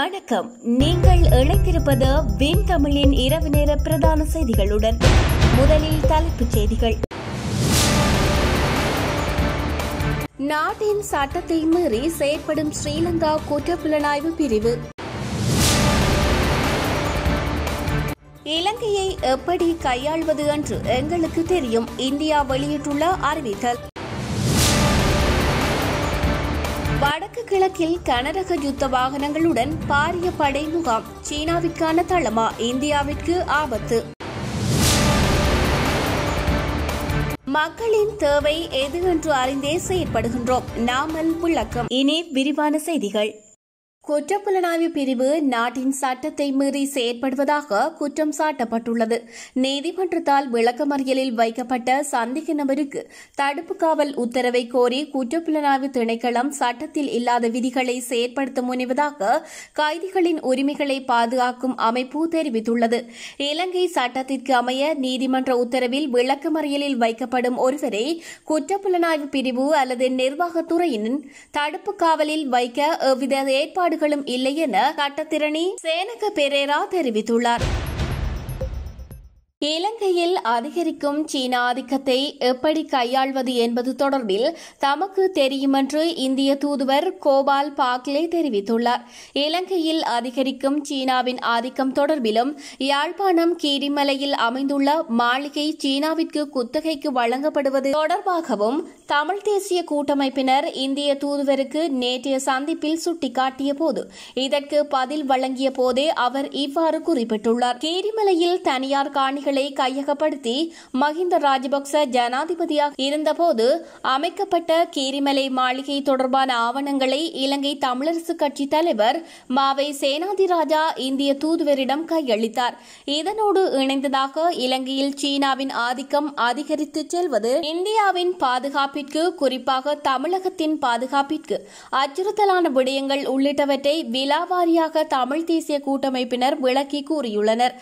வணக்கம் நீங்கள் இணைந்திருப்பது வின் தமிழின் இரவு நேர பிரதான செய்திகளுடன் முதலில் தலைப்புச் செய்திகள் நாட்டின் சட்டத்தை மீறி செயற்படும் ஸ்ரீலங்கா குற்றப்புலனாய்வு பிரிவு இலங்கையை எப்படி கையாள்வது என்று எங்களுக்கு தெரியும் இந்தியா வெளியிட்டுள்ள அறிவித்தல் வடகிழக்கில் கனரக யுத்த வாகனங்களுடன் பாரிய படை முகாம் சீனாவிற்கான தளமா இந்தியாவிற்கு ஆபத்து மக்களின் தேவை எது என்று அறிந்தே செயற்படுகின்றோம் நாமல் விளக்கம் இனி விரிவான செய்திகள் குற்றப்புலனாய்வு பிரிவு நாட்டின் சட்டத்தை மீறி செயற்படுவதாக குற்றம் சாட்டப்பட்டுள்ளது நீதிமன்றத்தால் விளக்கமறியலில் வைக்கப்பட்ட சந்தேக நபருக்கு தடுப்பு காவல் உத்தரவை கோரி குற்றப்புலனாய்வு திணைக்களம் சட்டத்தில் இல்லாத விதிகளை செயற்படுத்த முனைவதாக கைதிகளின் உரிமைகளை பாதுகாக்கும் அமைப்பு தெரிவித்துள்ளது இலங்கை சட்டத்திற்கு அமைய நீதிமன்ற உத்தரவில் விளக்கமறியலில் வைக்கப்படும் ஒருவரை குற்றப்புலனாய்வு பிரிவு அல்லது நிர்வாகத்துறையின் தடுப்பு காவலில் வைக்க எவ்வித ஏற்பாடு இடர்பாடுகளும் இல்லை என கட்டத்திரணி சேனக பெரேரா தெரிவித்துள்ளார் இலங்கையில் அதிகரிக்கும் சீன ஆதிக்கத்தை எப்படி கையாள்வது என்பது தொடர்பில் தமக்கு தெரியும் என்று இந்திய தூதுவர் கோபால் பாக்லே தெரிவித்துள்ளார் இலங்கையில் அதிகரிக்கும் சீனாவின் ஆதிக்கம் தொடர்பிலும் யாழ்ப்பாணம் கீரிமலையில் அமைந்துள்ள மாளிகை சீனாவிற்கு குத்தகைக்கு வழங்கப்படுவது தொடர்பாகவும் தமிழ் தேசிய கூட்டமைப்பினர் இந்திய தூதுவருக்கு நேற்றைய சந்திப்பில் சுட்டிக்காட்டிய போது இதற்கு பதில் வழங்கிய போதே அவர் இவ்வாறு குறிப்பிட்டுள்ளார் கீரிமலையில் தனியார் காணிகள் அதிகாரிகளை கையகப்படுத்தி மஹிந்த ராஜபக்ச ஜனாதிபதியாக இருந்தபோது அமைக்கப்பட்ட கீரிமலை மாளிகை தொடர்பான ஆவணங்களை இலங்கை தமிழரசு கட்சி தலைவர் மாவை சேனாதி ராஜா இந்திய தூதுவரிடம் கையளித்தார் இதனோடு இணைந்ததாக இலங்கையில் சீனாவின் ஆதிக்கம் அதிகரித்து செல்வது இந்தியாவின் பாதுகாப்பிற்கு குறிப்பாக தமிழகத்தின் பாதுகாப்பிற்கு அச்சுறுத்தலான விடயங்கள் உள்ளிட்டவற்றை விலாவாரியாக தமிழ் தேசிய கூட்டமைப்பினர் விளக்கி கூறியுள்ளனர்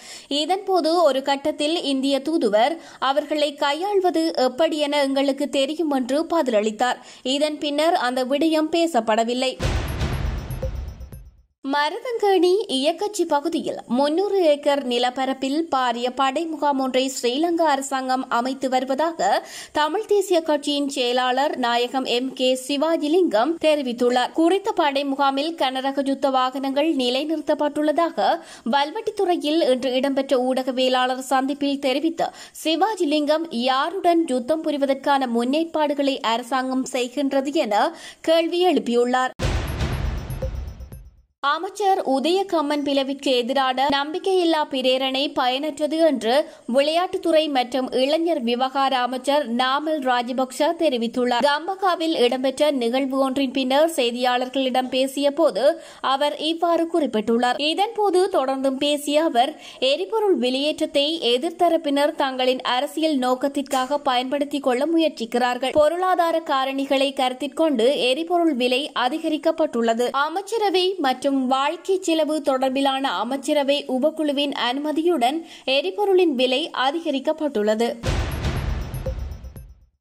இதன்போது ஒரு கட்டத்தில் நேரத்தில் இந்திய தூதுவர் அவர்களை கையாள்வது எப்படி என எங்களுக்கு தெரியும் என்று பதிலளித்தார் இதன் பின்னர் அந்த விடயம் பேசப்படவில்லை மரதங்கணி இயக்கச்சி பகுதியில் முன்னூறு ஏக்கர் நிலப்பரப்பில் பாரிய படை முகாம் ஒன்றை ஸ்ரீலங்கா அரசாங்கம் அமைத்து வருவதாக தமிழ் தேசிய கட்சியின் செயலாளர் நாயகம் எம் கே சிவாஜிலிங்கம் தெரிவித்துள்ளார் குறித்த படை முகாமில் கனரக யுத்த வாகனங்கள் நிலைநிறுத்தப்பட்டுள்ளதாக வல்வெட்டித்துறையில் இன்று இடம்பெற்ற ஊடகவியலாளர் சந்திப்பில் தெரிவித்த சிவாஜிலிங்கம் யாருடன் யுத்தம் புரிவதற்கான முன்னேற்பாடுகளை அரசாங்கம் செய்கின்றது என கேள்வி எழுப்பியுள்ளாா் அமைச்சர் உதயகம்மன் பிளவிற்கு எதிரான நம்பிக்கையில்லா பிரேரணை பயனற்றது என்று விளையாட்டுத்துறை மற்றும் இளைஞர் விவகார அமைச்சர் நாமல் ராஜபக்ச தெரிவித்துள்ளார் கம்பகாவில் இடம்பெற்ற நிகழ்வு ஒன்றின் பின்னர் செய்தியாளர்களிடம் பேசிய போது அவர் இவ்வாறு குறிப்பிட்டுள்ளார் இதன்போது தொடர்ந்தும் பேசிய அவர் எரிபொருள் வெளியேற்றத்தை எதிர்த்தரப்பினர் தங்களின் அரசியல் நோக்கத்திற்காக பயன்படுத்திக் கொள்ள முயற்சிக்கிறார்கள் பொருளாதார காரணிகளை கருத்தில் கொண்டு எரிபொருள் விலை அதிகரிக்கப்பட்டுள்ளது அமைச்சரவை மற்றும் மற்றும் வாழ்க்கை செலவு தொடர்பிலான அமைச்சரவை உபக்குழுவின் அனுமதியுடன் எரிபொருளின் விலை அதிகரிக்கப்பட்டுள்ளது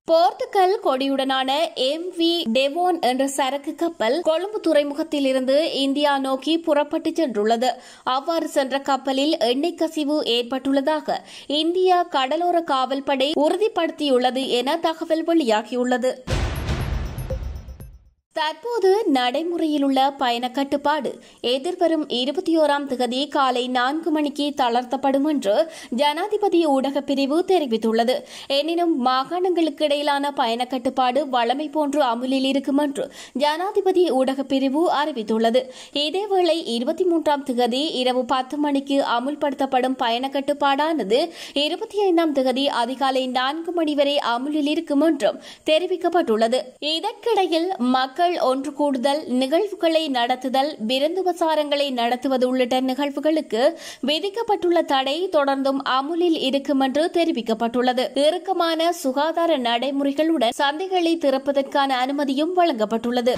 போர்த்துக்கல் கொடியுடனான எம் வி டெவோன் என்ற சரக்கு கப்பல் கொழும்பு துறைமுகத்தில் இருந்து இந்தியா நோக்கி புறப்பட்டு சென்றுள்ளது அவ்வாறு சென்ற கப்பலில் எண்ணெய் கசிவு ஏற்பட்டுள்ளதாக இந்தியா கடலோர காவல்படை உறுதிப்படுத்தியுள்ளது என தகவல் வெளியாகியுள்ளது தற்போது நடைமுறையில் உள்ள பயண கட்டுப்பாடு எதிர்வரும் இருபத்தி ஓராம் திகதி காலை நான்கு மணிக்கு தளர்த்தப்படும் என்று ஜனாதிபதி ஊடகப் பிரிவு தெரிவித்துள்ளது எனினும் மாகாணங்களுக்கு இடையிலான பயண கட்டுப்பாடு வளமை போன்று அமுலில் இருக்கும் என்று ஜனாதிபதி ஊடகப் பிரிவு அறிவித்துள்ளது இதேவேளை இருபத்தி மூன்றாம் திகதி இரவு பத்து மணிக்கு அமுல்படுத்தப்படும் பயண கட்டுப்பாடானது இருபத்தி ஐந்தாம் திகதி அதிகாலை நான்கு மணி வரை அமுலில் இருக்கும் என்றும் தெரிவிக்கப்பட்டுள்ளது இதற்கிடையில் மக்கள் குழுக்கள் ஒன்று கூடுதல் நிகழ்வுகளை நடத்துதல் விருந்துபசாரங்களை நடத்துவது உள்ளிட்ட நிகழ்வுகளுக்கு விதிக்கப்பட்டுள்ள தடை தொடர்ந்தும் அமுலில் இருக்கும் என்று தெரிவிக்கப்பட்டுள்ளது இறுக்கமான சுகாதார நடைமுறைகளுடன் சந்தைகளை திறப்பதற்கான அனுமதியும் வழங்கப்பட்டுள்ளது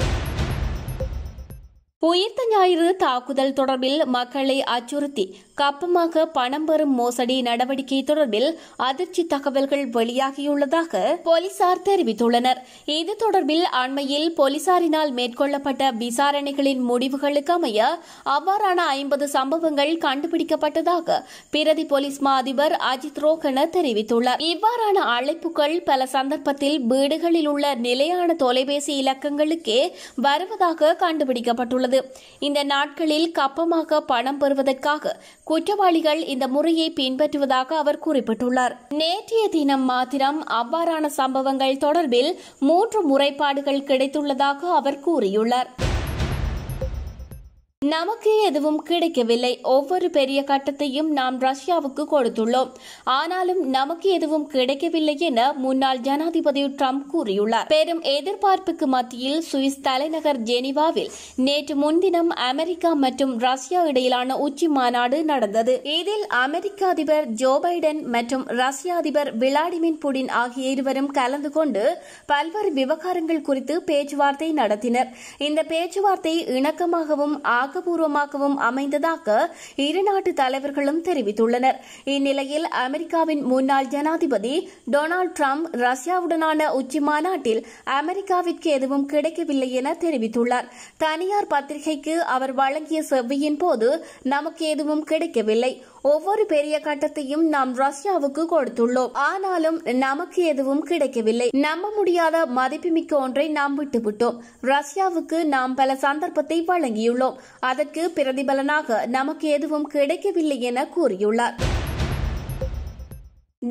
உயிர்த்த ஞாயிறு தாக்குதல் தொடர்பில் மக்களை அச்சுறுத்தி கப்பமாக பணம் பெறும் மோசடி நடவடிக்கை தொடர்பில் அதிர்ச்சி தகவல்கள் வெளியாகியுள்ளதாக போலீசார் தெரிவித்துள்ளனர் இது தொடர்பில் அண்மையில் போலீசாரினால் மேற்கொள்ளப்பட்ட விசாரணைகளின் முடிவுகளுக்கு அமைய அவ்வாறான ஐம்பது சம்பவங்கள் கண்டுபிடிக்கப்பட்டதாக பிரதி போலீஸ் மா அதிபர் அஜித் ரோகன தெரிவித்துள்ளார் இவ்வாறான அழைப்புகள் பல சந்தர்ப்பத்தில் வீடுகளில் உள்ள நிலையான தொலைபேசி இலக்கங்களுக்கே வருவதாக கண்டுபிடிக்கப்பட்டுள்ளது இந்த நாட்களில் கப்பமாக பணம் பெறுவதற்காக குற்றவாளிகள் இந்த முறையை பின்பற்றுவதாக அவர் குறிப்பிட்டுள்ளார் நேற்றைய தினம் மாத்திரம் அவ்வாறான சம்பவங்கள் தொடர்பில் மூன்று முறைப்பாடுகள் கிடைத்துள்ளதாக அவர் கூறியுள்ளார் நமக்கு எதுவும் கிடைக்கவில்லை ஒவ்வொரு பெரிய கட்டத்தையும் நாம் ரஷ்யாவுக்கு கொடுத்துள்ளோம் ஆனாலும் நமக்கு எதுவும் கிடைக்கவில்லை என முன்னாள் ஜனாதிபதி ட்ரம்ப் கூறியுள்ளார் பெரும் எதிர்பார்ப்புக்கு மத்தியில் சுவிஸ் தலைநகர் ஜெனிவாவில் நேற்று முன்தினம் அமெரிக்கா மற்றும் ரஷ்யா இடையிலான உச்சி மாநாடு நடந்தது இதில் அமெரிக்க அதிபர் ஜோ பைடன் மற்றும் ரஷ்ய அதிபர் விளாடிமிர் புடின் ஆகிய இருவரும் கலந்து கொண்டு பல்வேறு விவகாரங்கள் குறித்து பேச்சுவார்த்தை நடத்தினர் இந்த பேச்சுவார்த்தை இணக்கமாகவும் ஆக்கப்பூர்வமாகவும் அமைந்ததாக இரு நாட்டு தலைவர்களும் தெரிவித்துள்ளனர் இந்நிலையில் அமெரிக்காவின் முன்னாள் ஜனாதிபதி டொனால்டு டிரம்ப் ரஷ்யாவுடனான உச்சி மாநாட்டில் அமெரிக்காவிற்கு எதுவும் கிடைக்கவில்லை என தெரிவித்துள்ளார் தனியார் பத்திரிகைக்கு அவர் வழங்கிய செவ்வியின் போது நமக்கு எதுவும் கிடைக்கவில்லை ஒவ்வொரு பெரிய கட்டத்தையும் நாம் ரஷ்யாவுக்கு கொடுத்துள்ளோம் ஆனாலும் நமக்கு எதுவும் கிடைக்கவில்லை நம்ப முடியாத மதிப்புமிக்க ஒன்றை நாம் விட்டுவிட்டோம் ரஷ்யாவுக்கு நாம் பல சந்தர்ப்பத்தை வழங்கியுள்ளோம் அதற்கு பிரதிபலனாக நமக்கு எதுவும் கிடைக்கவில்லை என கூறியுள்ளார்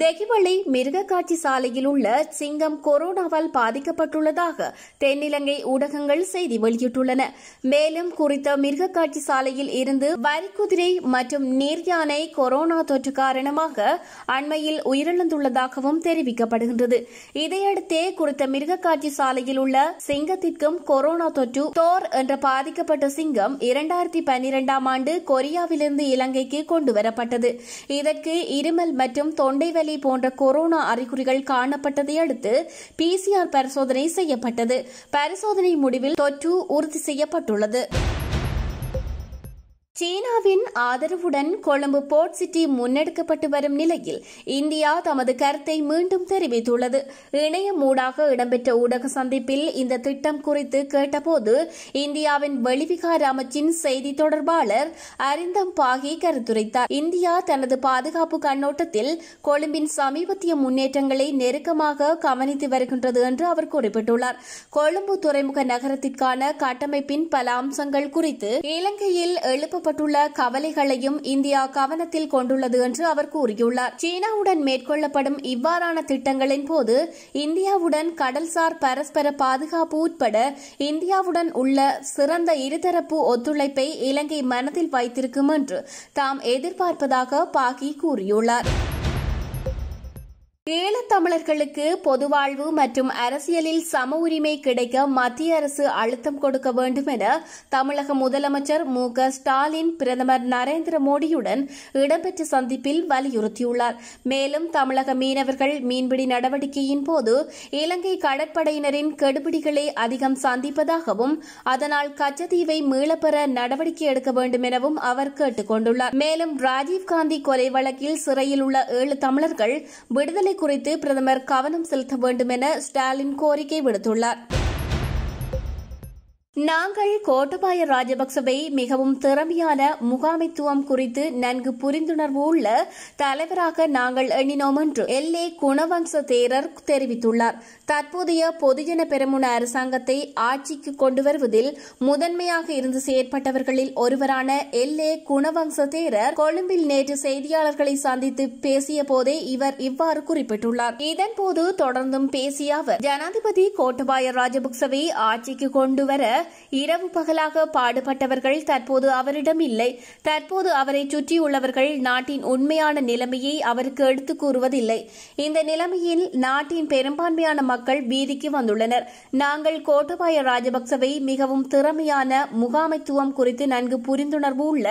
மிருக மிருகக்காட்சி சாலையில் உள்ள சிங்கம் கொரோனாவால் பாதிக்கப்பட்டுள்ளதாக தென்னிலங்கை ஊடகங்கள் செய்தி வெளியிட்டுள்ளன மேலும் குறித்த மிருகக்காட்சி சாலையில் இருந்து வரிக்குதிரை மற்றும் நீர் யானை கொரோனா தொற்று காரணமாக அண்மையில் உயிரிழந்துள்ளதாகவும் தெரிவிக்கப்படுகின்றது இதையடுத்தே குறித்த மிருகக்காட்சி சாலையில் உள்ள சிங்கத்திற்கும் கொரோனா தொற்று தோர் என்ற பாதிக்கப்பட்ட சிங்கம் இரண்டாயிரத்தி பன்னிரெண்டாம் ஆண்டு கொரியாவிலிருந்து இலங்கைக்கு கொண்டுவரப்பட்டது இதற்கு இருமல் மற்றும் தொண்டை சளித்தலை போன்ற கொரோனா அறிகுறிகள் காணப்பட்டதை அடுத்து பிசிஆர் பரிசோதனை செய்யப்பட்டது பரிசோதனை முடிவில் தொற்று உறுதி செய்யப்பட்டுள்ளது சீனாவின் ஆதரவுடன் கொழும்பு போர்ட் சிட்டி முன்னெடுக்கப்பட்டு வரும் நிலையில் இந்தியா தமது கருத்தை மீண்டும் தெரிவித்துள்ளது இணைய மூடாக இடம்பெற்ற ஊடக சந்திப்பில் இந்த திட்டம் குறித்து கேட்டபோது இந்தியாவின் வெளிவிகார அமைச்சின் செய்தி தொடர்பாளர் அரிந்தம் பாகி கருத்துரைத்தார் இந்தியா தனது பாதுகாப்பு கண்ணோட்டத்தில் கொழும்பின் சமீபத்திய முன்னேற்றங்களை நெருக்கமாக கவனித்து வருகின்றது என்று அவர் குறிப்பிட்டுள்ளார் கொழும்பு துறைமுக நகரத்திற்கான கட்டமைப்பின் பல அம்சங்கள் குறித்து இலங்கையில் எழுப்ப ஏற்பட்டுள்ள கவலைகளையும் இந்தியா கவனத்தில் கொண்டுள்ளது என்று அவர் கூறியுள்ளார் சீனாவுடன் மேற்கொள்ளப்படும் இவ்வாறான திட்டங்களின் போது இந்தியாவுடன் கடல்சார் பரஸ்பர பாதுகாப்பு உட்பட இந்தியாவுடன் உள்ள சிறந்த இருதரப்பு ஒத்துழைப்பை இலங்கை மனதில் வைத்திருக்கும் என்று தாம் எதிர்பார்ப்பதாக பாகி கூறியுள்ளார் ஈழத்தமிழர்களுக்கு பொதுவாழ்வு மற்றும் அரசியலில் சம உரிமை கிடைக்க மத்திய அரசு அழுத்தம் கொடுக்க வேண்டும் என தமிழக முதலமைச்சர் மு ஸ்டாலின் பிரதமர் நரேந்திர மோடியுடன் இடம்பெற்ற சந்திப்பில் வலியுறுத்தியுள்ளார் மேலும் தமிழக மீனவர்கள் மீன்பிடி நடவடிக்கையின் போது இலங்கை கடற்படையினரின் கெடுபிடிகளை அதிகம் சந்திப்பதாகவும் அதனால் கச்சத்தீவை மீளப்பெற நடவடிக்கை எடுக்க வேண்டும் எனவும் அவர் கேட்டுக் கொண்டுள்ளார் மேலும் ராஜீவ்காந்தி கொலை வழக்கில் சிறையில் உள்ள ஏழு தமிழர்கள் விடுதலை குறித்து பிரதமர் கவனம் செலுத்த வேண்டும் என ஸ்டாலின் கோரிக்கை விடுத்துள்ளார் நாங்கள் கோட்டபாய ராஜபக்சவை மிகவும் திறமையான முகாமைத்துவம் குறித்து நன்கு புரிந்துணர்வு உள்ள தலைவராக நாங்கள் எண்ணினோம் என்று எல்ஏ குணவம்ச தேரர் தெரிவித்துள்ளார் தற்போதைய பொதுஜன பெருமுன அரசாங்கத்தை ஆட்சிக்கு கொண்டு வருவதில் முதன்மையாக இருந்து செயற்பட்டவர்களில் ஒருவரான எல்ஏ குணவம்ச தேரர் கொழும்பில் நேற்று செய்தியாளர்களை சந்தித்து பேசிய போதே இவர் இவ்வாறு குறிப்பிட்டுள்ளார் இதன்போது தொடர்ந்தும் பேசிய அவர் ஜனாதிபதி கோட்டபாய ராஜபக்சவை ஆட்சிக்கு கொண்டுவர இரவு பகலாக பாடுபட்டவர்கள் தற்போது அவரிடம் இல்லை தற்போது அவரை சுற்றியுள்ளவர்கள் நாட்டின் உண்மையான நிலைமையை அவருக்கு எடுத்து கூறுவதில்லை இந்த நிலைமையில் நாட்டின் பெரும்பான்மையான மக்கள் வீதிக்கு வந்துள்ளனர் நாங்கள் கோட்டபாய ராஜபக்சவை மிகவும் திறமையான முகாமைத்துவம் குறித்து நன்கு புரிந்துணர்வு உள்ள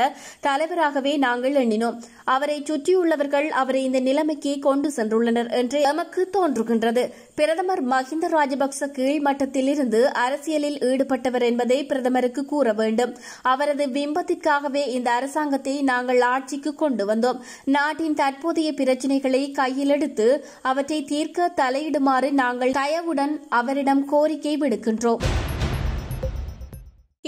தலைவராகவே நாங்கள் எண்ணினோம் அவரை சுற்றியுள்ளவர்கள் அவரை இந்த நிலைமைக்கு கொண்டு சென்றுள்ளனர் என்று எமக்கு தோன்றுகின்றது பிரதமர் மஹிந்த ராஜபக்ச கீழ்மட்டத்திலிருந்து அரசியலில் ஈடுபட்டவர் என்பதை பிரதமருக்கு கூற வேண்டும் அவரது பிம்பத்திற்காகவே இந்த அரசாங்கத்தை நாங்கள் ஆட்சிக்கு கொண்டு வந்தோம் நாட்டின் தற்போதைய பிரச்சினைகளை கையிலெடுத்து அவற்றை தீர்க்க தலையிடுமாறு நாங்கள் தயவுடன் அவரிடம் கோரிக்கை விடுக்கின்றோம்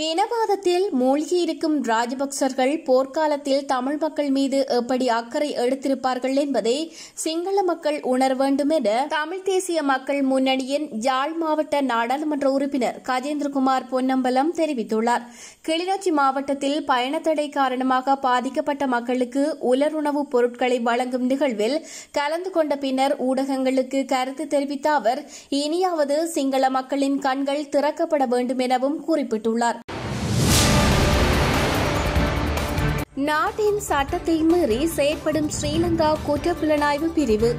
இனவாதத்தில் மூழ்கியிருக்கும் ராஜபக்சர்கள் போர்க்காலத்தில் தமிழ் மக்கள் மீது எப்படி அக்கறை எடுத்திருப்பார்கள் என்பதை சிங்கள மக்கள் உணர வேண்டும் என தமிழ் தேசிய மக்கள் முன்னணியின் ஜாழ் மாவட்ட நாடாளுமன்ற உறுப்பினர் கஜேந்திரகுமார் பொன்னம்பலம் தெரிவித்துள்ளார் கிளிநொச்சி மாவட்டத்தில் பயணத்தடை காரணமாக பாதிக்கப்பட்ட மக்களுக்கு உலர் உணவுப் பொருட்களை வழங்கும் நிகழ்வில் கலந்து கொண்ட பின்னர் ஊடகங்களுக்கு கருத்து தெரிவித்த அவர் இனியாவது சிங்கள மக்களின் கண்கள் திறக்கப்பட வேண்டும் எனவும் குறிப்பிட்டுள்ளார் நாட்டின் சட்டத்தை மீறி செயற்படும் ஸ்ரீலங்கா குற்றப்புலனாய்வு பிரிவு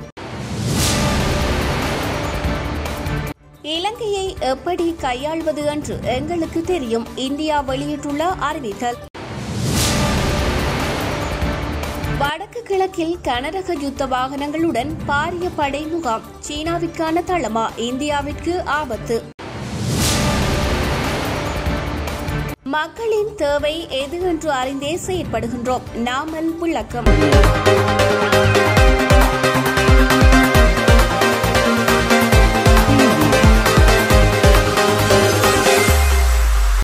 இலங்கையை எப்படி கையாள்வது என்று எங்களுக்கு தெரியும் இந்தியா வெளியிட்டுள்ள அறிவித்தல் வடக்கு கிழக்கில் கனரக யுத்த வாகனங்களுடன் பாரிய படை முகாம் சீனாவிற்கான தளமா இந்தியாவிற்கு ஆபத்து மக்களின் தேவை எது என்று அறிந்தே செயற்படுகின்றோம் நாமல் புள்ளக்கம்